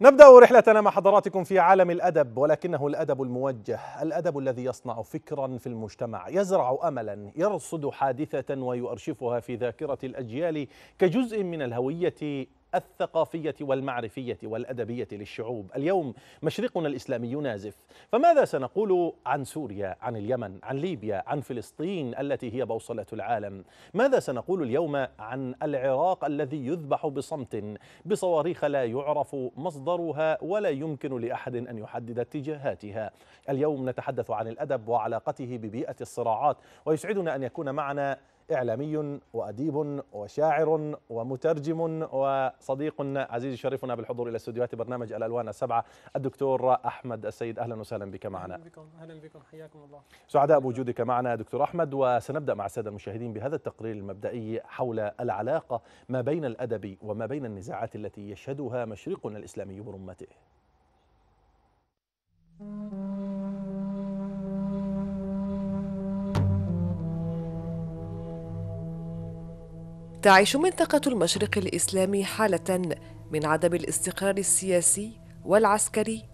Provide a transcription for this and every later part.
نبدا رحلتنا مع حضراتكم في عالم الادب ولكنه الادب الموجه الادب الذي يصنع فكرا في المجتمع يزرع املا يرصد حادثه ويؤرشفها في ذاكره الاجيال كجزء من الهويه الثقافية والمعرفية والأدبية للشعوب اليوم مشرقنا الإسلامي نازف فماذا سنقول عن سوريا عن اليمن عن ليبيا عن فلسطين التي هي بوصلة العالم ماذا سنقول اليوم عن العراق الذي يذبح بصمت بصواريخ لا يعرف مصدرها ولا يمكن لأحد أن يحدد اتجاهاتها اليوم نتحدث عن الأدب وعلاقته ببيئة الصراعات ويسعدنا أن يكون معنا إعلامي وأديب وشاعر ومترجم وصديق عزيز يشرفنا بالحضور إلى استديوهات برنامج الألوان السبعة الدكتور أحمد السيد أهلا وسهلا بك معنا أهلا بكم, أهلا بكم. حياكم الله سعداء بوجودك معنا دكتور أحمد وسنبدأ مع السادة المشاهدين بهذا التقرير المبدئي حول العلاقة ما بين الأدب وما بين النزاعات التي يشهدها مشرقنا الإسلامي برمته Thank you. تعيش منطقة المشرق الإسلامي حالة من عدم الاستقرار السياسي والعسكري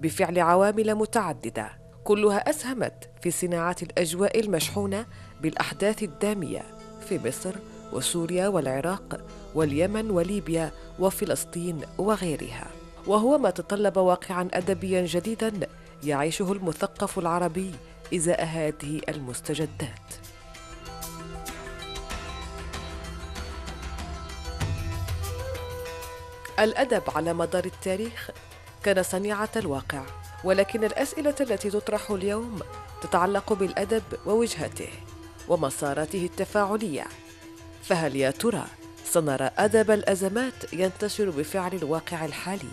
بفعل عوامل متعددة كلها أسهمت في صناعة الأجواء المشحونة بالأحداث الدامية في مصر وسوريا والعراق واليمن وليبيا وفلسطين وغيرها وهو ما تطلب واقعا أدبيا جديدا يعيشه المثقف العربي إزاء هذه المستجدات الأدب على مدار التاريخ كان صنيعة الواقع ولكن الأسئلة التي تطرح اليوم تتعلق بالأدب ووجهته ومساراته التفاعلية فهل يا ترى سنرى أدب الأزمات ينتشر بفعل الواقع الحالي؟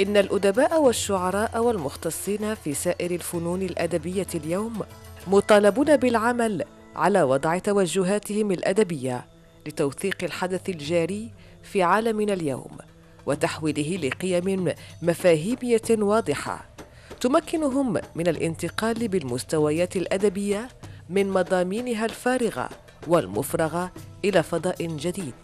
إن الأدباء والشعراء والمختصين في سائر الفنون الأدبية اليوم مطالبون بالعمل على وضع توجهاتهم الادبيه لتوثيق الحدث الجاري في عالمنا اليوم وتحويله لقيم مفاهيميه واضحه تمكنهم من الانتقال بالمستويات الادبيه من مضامينها الفارغه والمفرغه الى فضاء جديد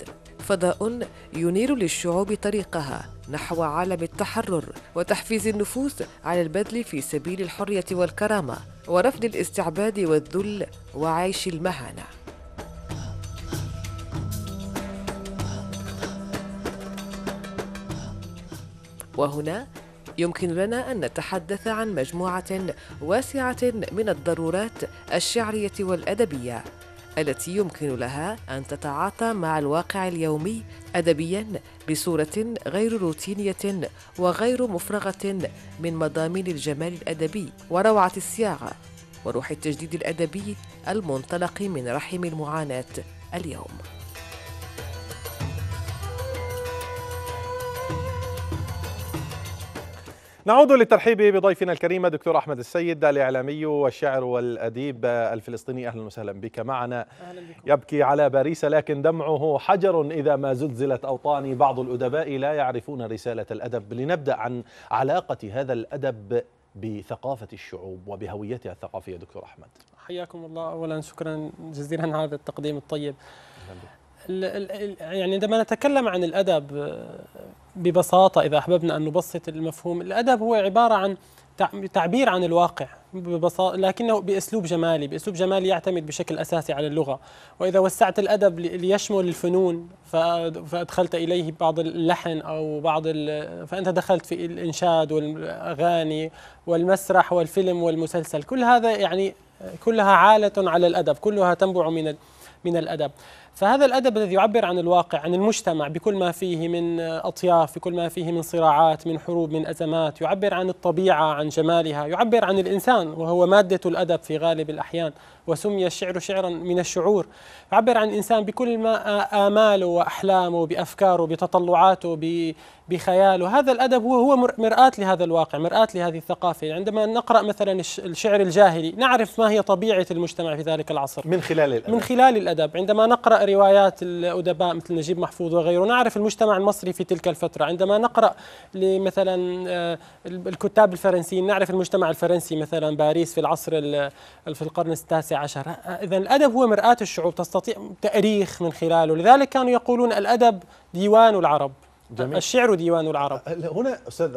فضاء ينير للشعوب طريقها نحو عالم التحرر وتحفيز النفوس على البذل في سبيل الحريه والكرامه ورفض الاستعباد والذل وعيش المهانه وهنا يمكن لنا أن نتحدث عن مجموعة واسعة من الضرورات الشعرية والأدبية التي يمكن لها أن تتعاطى مع الواقع اليومي أدبياً بصورة غير روتينية وغير مفرغة من مضامين الجمال الأدبي وروعة الصياغة وروح التجديد الأدبي المنطلق من رحم المعاناة اليوم نعود للترحيب بضيفنا الكريم دكتور أحمد السيد الإعلامي والشاعر والأديب الفلسطيني أهلا وسهلا بك معنا أهلا بكم. يبكي على باريس لكن دمعه حجر إذا ما زلزلت أوطاني بعض الأدباء لا يعرفون رسالة الأدب لنبدأ عن علاقة هذا الأدب بثقافة الشعوب وبهويتها الثقافية دكتور أحمد حياكم الله أولا شكرا جزيلا على هذا التقديم الطيب أهلا بك. يعني عندما نتكلم عن الادب آه، ببساطه اذا احببنا ان نبسط المفهوم، الادب هو عباره عن تعبير عن الواقع ببساطة لكنه باسلوب جمالي، باسلوب جمالي يعتمد بشكل اساسي على اللغه، واذا وسعت الادب ليشمل الفنون فادخلت اليه بعض اللحن او بعض فانت دخلت في الانشاد والاغاني والمسرح والفيلم والمسلسل، كل هذا يعني كلها عاله على الادب، كلها تنبع من من الادب. فهذا الأدب الذي يعبر عن الواقع عن المجتمع بكل ما فيه من أطياف بكل ما فيه من صراعات من حروب من أزمات يعبر عن الطبيعة عن جمالها يعبر عن الإنسان وهو مادة الأدب في غالب الأحيان وسمي الشعر شعرا من الشعور يعبر عن الإنسان بكل ما آماله وأحلامه بأفكاره بتطلعاته بخياله هذا الأدب هو هو مرآة لهذا الواقع مرآة لهذه الثقافة عندما نقرأ مثلا الشعر الجاهلي نعرف ما هي طبيعة المجتمع في ذلك العصر من خلال الأدب من خلال الأدب عندما نقرأ روايات الأدباء مثل نجيب محفوظ وغيره نعرف المجتمع المصري في تلك الفترة عندما نقرأ مثلا آه، الكتاب الفرنسيين نعرف المجتمع الفرنسي مثلا باريس في العصر في القرن التاسع عشر آه، إذا الأدب هو مرآة الشعوب تستطيع تأريخ من خلاله لذلك كانوا يقولون الأدب ديوان العرب جميل. الشعر ديوان العرب أه، هنا استاذ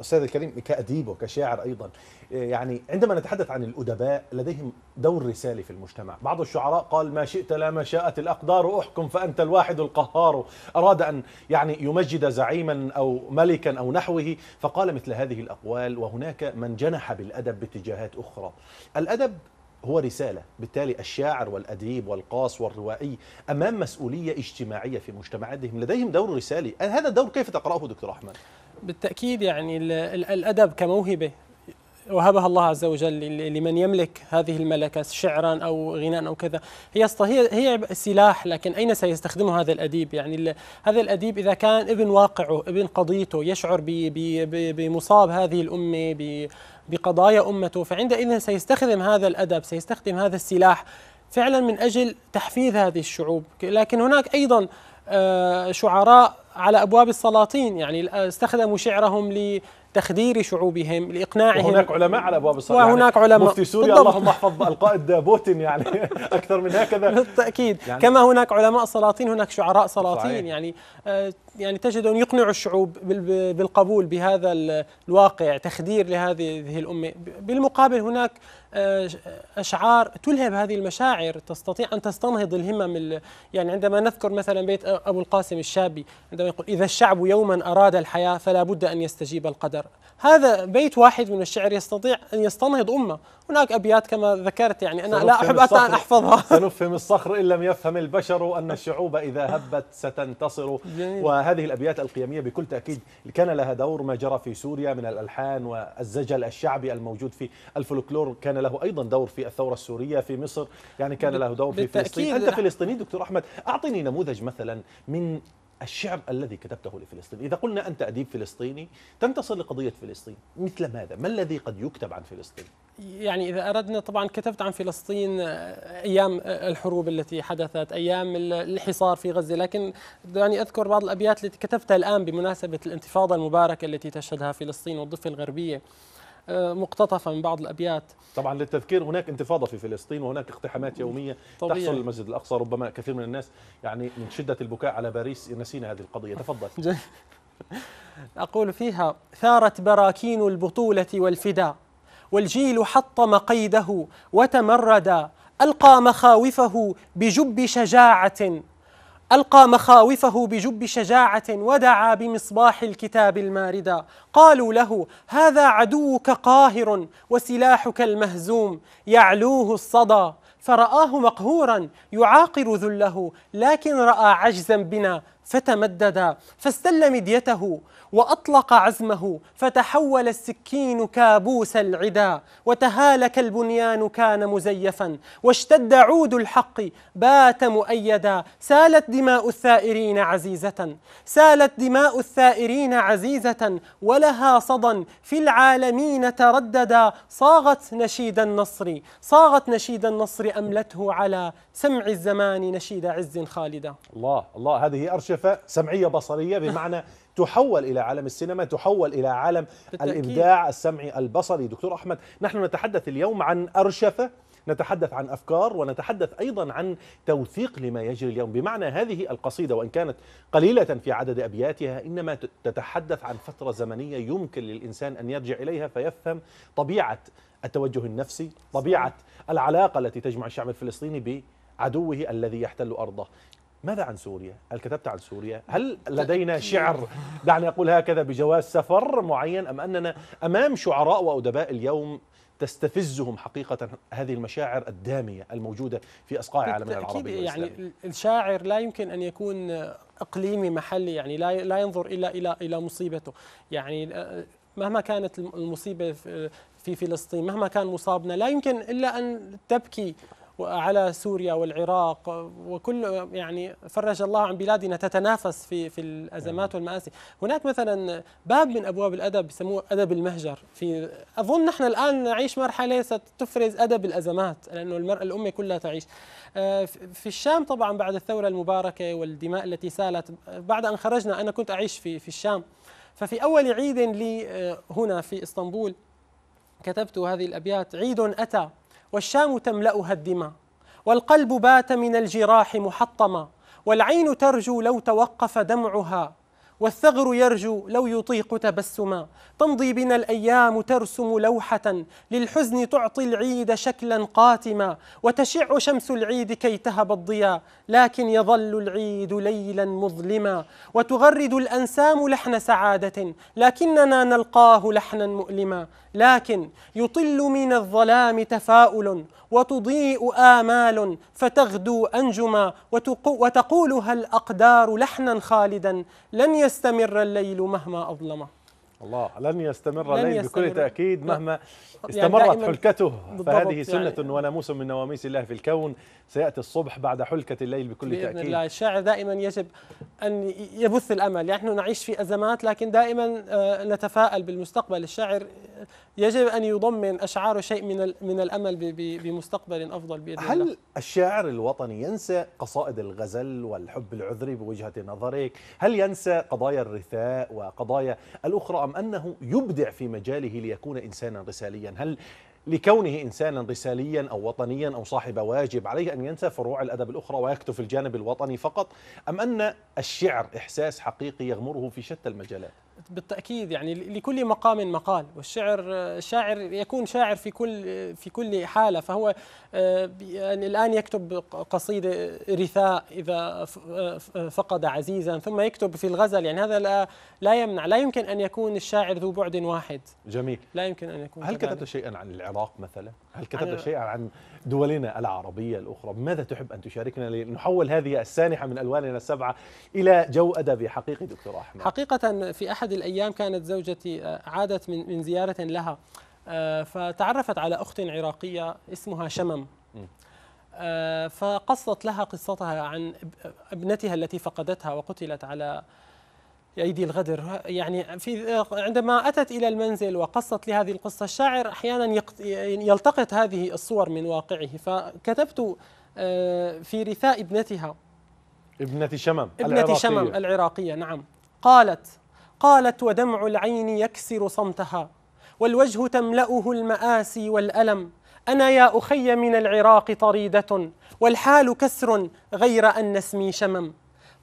استاذ الكريم كاديب وكشاعر ايضا آه، يعني عندما نتحدث عن الادباء لديهم دور رسالي في المجتمع بعض الشعراء قال ما شئت لا ما شاءت الاقدار احكم فانت الواحد القهار اراد ان يعني يمجد زعيما او ملكا او نحوه فقال مثل هذه الاقوال وهناك من جنح بالادب باتجاهات اخرى الادب هو رسالة بالتالي الشاعر والأديب والقاص والروائي أمام مسؤولية اجتماعية في مجتمعاتهم لديهم دور رسالي هذا الدور كيف تقرأه دكتور أحمد؟ بالتأكيد يعني الأدب كموهبة وهبها الله عز وجل لمن يملك هذه الملكة شعرا أو غناء أو كذا هي هي سلاح لكن أين سيستخدمه هذا الأديب يعني هذا الأديب إذا كان ابن واقعه ابن قضيته يشعر بمصاب هذه الأمة بقضايا أمته فعندئذ سيستخدم هذا الأدب سيستخدم هذا السلاح فعلا من أجل تحفيز هذه الشعوب لكن هناك أيضا آه، شعراء على ابواب السلاطين يعني استخدموا شعرهم تخدير شعوبهم لإقناعهم وهناك علماء على أبواب الصراع يعني وهناك يعني علماء مفتي سوريا بالضبط. اللهم احفظ القائد بوتين يعني أكثر من هكذا بالتأكيد يعني كما هناك علماء سلاطين هناك شعراء سلاطين يعني آه، يعني تجد يعني يقنعوا الشعوب بالقبول بهذا الواقع تخدير لهذه الأمة بالمقابل هناك أشعار تلهم هذه المشاعر تستطيع أن تستنهض الهمم يعني عندما نذكر مثلا بيت أبو القاسم الشابي عندما يقول إذا الشعب يوما أراد الحياة فلا بد أن يستجيب القدر هذا بيت واحد من الشعر يستطيع أن يستنهض أمة هناك أبيات كما ذكرت يعني أنا لا أحب أن أحفظها سنفهم الصخر إن لم يفهم البشر أن الشعوب إذا هبت ستنتصر جميل. وهذه الأبيات القيمية بكل تأكيد كان لها دور ما جرى في سوريا من الألحان والزجل الشعبي الموجود في الفولكلور كان له أيضا دور في الثورة السورية في مصر يعني كان له دور في فلسطين أنت فلسطيني دكتور أحمد أعطني نموذج مثلا من الشعر الذي كتبته لفلسطين إذا قلنا أنت أديب فلسطيني تنتصر لقضية فلسطين مثل ماذا؟ ما الذي قد يكتب عن فلسطين؟ يعني إذا أردنا طبعا كتبت عن فلسطين آه، أيام آه، الحروب التي حدثت أيام الحصار في غزة لكن دعني أذكر بعض الأبيات التي كتبتها الآن بمناسبة الانتفاضة المباركة التي تشهدها فلسطين والضفة الغربية مقتطفه من بعض الابيات طبعا للتذكير هناك انتفاضه في فلسطين وهناك اقتحامات يوميه طبيعي. تحصل المسجد الاقصى ربما كثير من الناس يعني من شده البكاء على باريس نسينا هذه القضيه تفضل اقول فيها ثارت براكين البطوله والفداء والجيل حطم قيده وتمردا القى مخاوفه بجب شجاعه ألقى مخاوفه بجب شجاعة ودعا بمصباح الكتاب الماردة قالوا له هذا عدوك قاهر وسلاحك المهزوم يعلوه الصدى فرآه مقهورا يعاقر ذله لكن رأى عجزا بنا فتمدد فاستل مديته واطلق عزمه فتحول السكين كابوس العدا وتهالك البنيان كان مزيفا واشتد عود الحق بات مؤيدا سالت دماء الثائرين عزيزه سالت دماء الثائرين عزيزه ولها صدى في العالمين ترددا صاغت نشيد النصر صاغت نشيد النصر املته على سمع الزمان نشيد عز خالدا الله الله هذه ارشف مختلفة سمعية بصرية بمعنى تحول إلى عالم السينما تحول إلى عالم الإبداع السمعي البصري دكتور أحمد نحن نتحدث اليوم عن أرشفة نتحدث عن أفكار ونتحدث أيضا عن توثيق لما يجري اليوم بمعنى هذه القصيدة وإن كانت قليلة في عدد أبياتها إنما تتحدث عن فترة زمنية يمكن للإنسان أن يرجع إليها فيفهم طبيعة التوجه النفسي طبيعة العلاقة التي تجمع الشعب الفلسطيني بعدوه الذي يحتل أرضه ماذا عن سوريا؟ هل كتبت عن سوريا؟ هل لدينا شعر دعني أقول هكذا بجواز سفر معين أم أننا أمام شعراء وأدباء اليوم تستفزهم حقيقة هذه المشاعر الدامية الموجودة في أصقاع عالمنا العربي يعني الشاعر لا يمكن أن يكون إقليمي محلي يعني لا لا ينظر إلا إلى إلى مصيبته يعني آه، مهما كانت المصيبة في فلسطين مهما كان مصابنا لا يمكن إلا أن تبكي على سوريا والعراق وكل يعني فرج الله عن بلادنا تتنافس في في الازمات نعم. والمآسي، هناك مثلا باب من ابواب الادب يسموه ادب المهجر، في اظن نحن الان نعيش مرحله ستفرز ادب الازمات لانه المراه الامه كلها تعيش. آه، في الشام طبعا بعد الثوره المباركه والدماء التي سالت بعد ان خرجنا انا كنت اعيش في في الشام ففي اول عيد لي آه، هنا في اسطنبول كتبت هذه الابيات عيد اتى والشام تملأها الدماء والقلب بات من الجراح محطما والعين ترجو لو توقف دمعها والثغر يرجو لو يطيق تبسما تمضي بنا الأيام ترسم لوحة للحزن تعطي العيد شكلا قاتما وتشع شمس العيد كي تهب الضياء لكن يظل العيد ليلا مظلما وتغرد الأنسام لحن سعادة لكننا نلقاه لحنا مؤلما لكن يطل من الظلام تفاؤل وتضيء آمال فتغدو أنجما وتقولها الأقدار لحنا خالدا لن يستمر الليل مهما أظلمه الله لن يستمر لن الليل يستمر بكل تأكيد مهما يعني استمرت حلكته فهذه يعني سنة يعني وناموس من نواميس الله في الكون سيأتي الصبح بعد حلكة الليل بكل بإذن تأكيد بإذن الله الشاعر دائما يجب أن يبث الأمل يعني نحن نعيش في أزمات لكن دائما آه، نتفائل بالمستقبل الشاعر يجب أن يضمن أشعاره شيء من من الأمل بمستقبل أفضل بإذن هل الله هل الشاعر الوطني ينسى قصائد الغزل والحب العذري بوجهة نظرك هل ينسى قضايا الرثاء وقضايا الأخرى أم أنه يبدع في مجاله ليكون إنسانا رساليا هل لكونه إنسانا رساليا أو وطنيا أو صاحب واجب عليه أن ينسى فروع الأدب الأخرى ويكتب في الجانب الوطني فقط أم أن الشعر إحساس حقيقي يغمره في شتى المجالات بالتأكيد يعني لكل مقام مقال والشعر الشاعر يكون شاعر في كل في كل حالة فهو آه، يعني الآن يكتب قصيدة رثاء إذا آه، فقد عزيزا ثم يكتب في الغزل يعني هذا لا لا يمنع لا يمكن أن يكون الشاعر ذو بعد واحد جميل لا يمكن أن يكون هل كتبت شيئا عن العراق مثلا؟ هل كتبت شيئا عن دولنا العربية الأخرى ماذا تحب أن تشاركنا لنحول هذه السانحة من ألواننا السبعة إلى جو أدبي حقيقي دكتور أحمد حقيقة في أحد الأيام كانت زوجتي آه، عادت من, زيارة لها آه، فتعرفت على أخت عراقية اسمها شمم آه، فقصت لها قصتها عن ابنتها التي فقدتها وقتلت على أيدي الغدر يعني في عندما أتت إلى المنزل وقصت لهذه القصة الشاعر أحيانا يلتقط هذه الصور من واقعه فكتبت آه، في رثاء ابنتها ابنة شمم ابنة العراقية. شمم العراقية نعم قالت قالت ودمع العين يكسر صمتها والوجه تملأه المآسي والألم أنا يا أخي من العراق طريدة والحال كسر غير أن اسمي شمم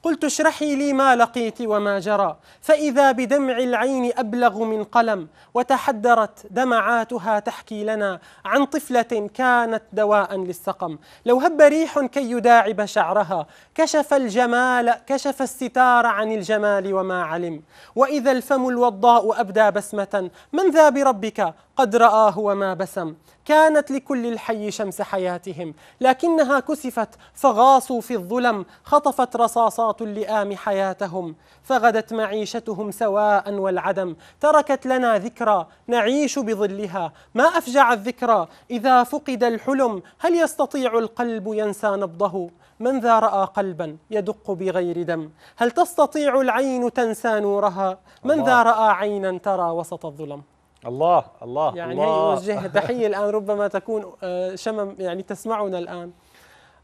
قلت اشرحي لي ما لقيت وما جرى فإذا بدمع العين أبلغ من قلم وتحدرت دمعاتها تحكي لنا عن طفلة كانت دواء للسقم لو هب ريح كي يداعب شعرها كشف الجمال كشف الستار عن الجمال وما علم وإذا الفم الوضاء أبدى بسمة من ذا بربك قد رآه وما بسم كانت لكل الحي شمس حياتهم لكنها كسفت فغاصوا في الظلم خطفت رصاصات اللئام حياتهم فغدت معيشتهم سواء والعدم تركت لنا ذكرى نعيش بظلها ما أفجع الذكرى إذا فقد الحلم هل يستطيع القلب ينسى نبضه من ذا رأى قلبا يدق بغير دم هل تستطيع العين تنسى نورها من ذا رأى عينا ترى وسط الظلم الله الله يعني الله هي أوجه تحية الآن ربما تكون آه، شمم يعني تسمعنا الآن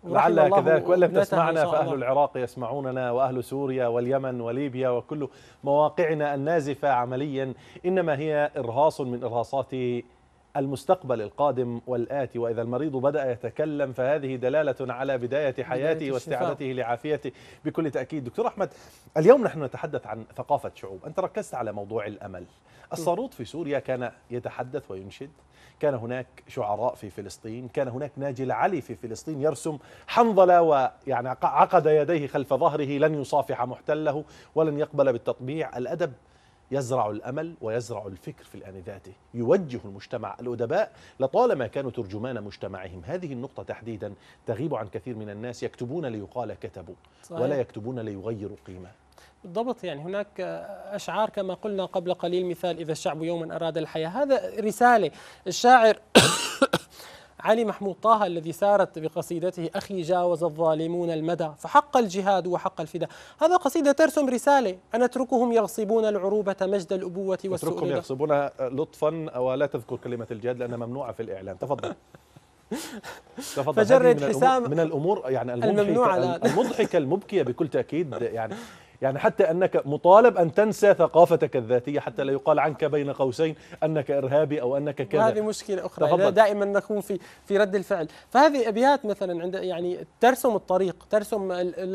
لعلها كذلك وإلا تسمعنا فأهل العراق يسمعوننا وأهل سوريا واليمن وليبيا وكل مواقعنا النازفة عمليا إنما هي إرهاص من إرهاصات المستقبل القادم والآتي وإذا المريض بدأ يتكلم فهذه دلالة على بداية حياته واستعادته لعافيته بكل تأكيد دكتور أحمد اليوم نحن نتحدث عن ثقافة شعوب أنت ركزت على موضوع الأمل الصاروط في سوريا كان يتحدث وينشد كان هناك شعراء في فلسطين كان هناك ناجي العلي في فلسطين يرسم حنظلة ويعني عقد يديه خلف ظهره لن يصافح محتله ولن يقبل بالتطبيع الأدب يزرع الأمل ويزرع الفكر في الآن ذاته يوجه المجتمع الأدباء لطالما كانوا ترجمان مجتمعهم هذه النقطة تحديدا تغيب عن كثير من الناس يكتبون ليقال كتبوا صحيح. ولا يكتبون ليغيروا قيمة بالضبط يعني هناك أشعار كما قلنا قبل قليل مثال إذا الشعب يوما أراد الحياة هذا رسالة الشاعر علي محمود طه الذي سارت بقصيدته أخي جاوز الظالمون المدى فحق الجهاد وحق الفداء هذا قصيدة ترسم رسالة أن أتركهم يغصبون العروبة مجد الأبوة والسؤدة أتركهم يغصبونها لطفا ولا تذكر كلمة الجهاد لأنها ممنوعة في الإعلام تفضل تفضل فجرد من حسام من الامور يعني الممنوعة المضحكه المبكيه بكل تاكيد يعني يعني حتى أنك مطالب أن تنسى ثقافتك الذاتية حتى لا يقال عنك بين قوسين أنك إرهابي أو أنك كذا هذه مشكلة أخرى تفضل. دائما نكون في في رد الفعل فهذه أبيات مثلا عند يعني ترسم الطريق ترسم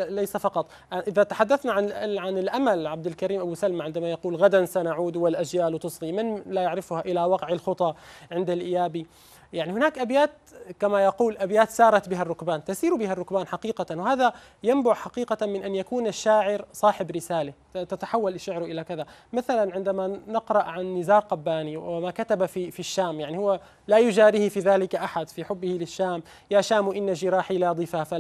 ليس فقط إذا تحدثنا عن عن الأمل عبد الكريم أبو سلمى عندما يقول غدا سنعود والأجيال تصغي من لا يعرفها إلى وقع الخطى عند الإيابي يعني هناك أبيات كما يقول أبيات سارت بها الركبان تسير بها الركبان حقيقة وهذا ينبع حقيقة من أن يكون الشاعر صاحب رسالة تتحول الشعر إلى كذا مثلا عندما نقرأ عن نزار قباني وما كتب في, في الشام يعني هو لا يجاريه في ذلك أحد في حبه للشام يا شام إن جراحي لا ضفاف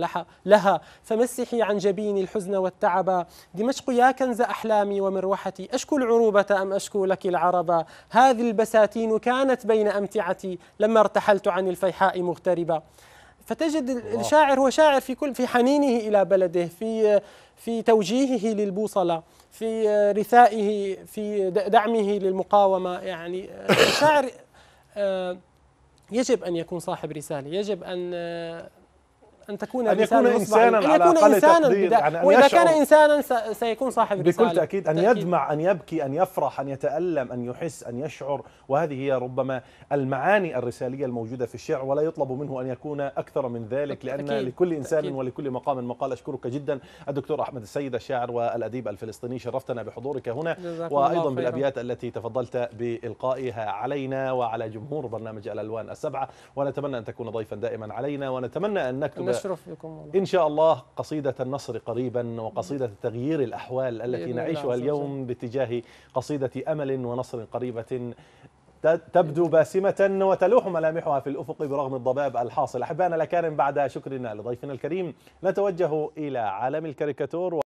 لها فمسحي عن جبيني الحزن والتعب دمشق يا كنز أحلامي ومروحتي أشكو العروبة أم أشكو لك العربة هذه البساتين كانت بين أمتعتي لما ارتحت ارتحلت عن الفيحاء مغتربة فتجد الله. الشاعر هو شاعر في كل في حنينه الى بلده في في توجيهه للبوصله في رثائه في دعمه للمقاومه يعني الشاعر آه، آه، يجب ان يكون صاحب رساله يجب ان آه، أن تكون أن يكون إنسانا أن يكون على إنسانا يعني أن وإذا كان إنسانا سيكون صاحب بكل رسالة. تأكيد أن تأكيد. يدمع أن يبكي أن يفرح أن يتألم أن يحس أن يشعر وهذه هي ربما المعاني الرسالية الموجودة في الشعر ولا يطلب منه أن يكون أكثر من ذلك لأن تأكيد. لكل إنسان تأكيد. ولكل مقام مقال أشكرك جدا الدكتور أحمد السيد الشاعر والأديب الفلسطيني شرفتنا بحضورك هنا وأيضا بالأبيات التي تفضلت بإلقائها علينا وعلى جمهور برنامج الألوان السبعة ونتمنى أن تكون ضيفا دائما علينا ونتمنى أن نكتب يشرف بكم والله. إن شاء الله قصيدة النصر قريبا وقصيدة تغيير الأحوال التي نعيشها اليوم باتجاه قصيدة أمل ونصر قريبة تبدو باسمة وتلوح ملامحها في الأفق برغم الضباب الحاصل أحبانا لكارم بعد شكرنا لضيفنا الكريم نتوجه إلى عالم الكاريكاتور